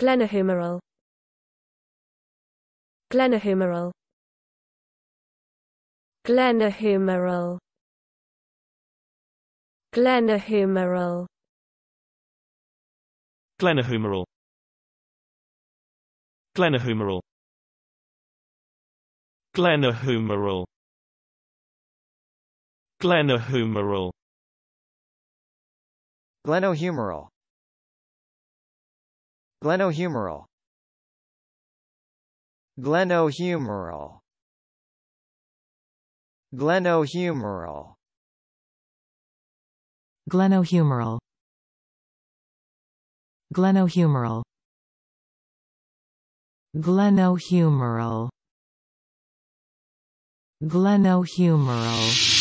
Glenohumeral Glenohumeral Glenohumeral Glenohumeral Glenohumeral Glenohumeral Glenohumeral Glenohumeral Glenohumeral Glenohumeral Glenohumeral Glenohumeral Glenohumeral Glenohumeral Glenohumeral Glenohumeral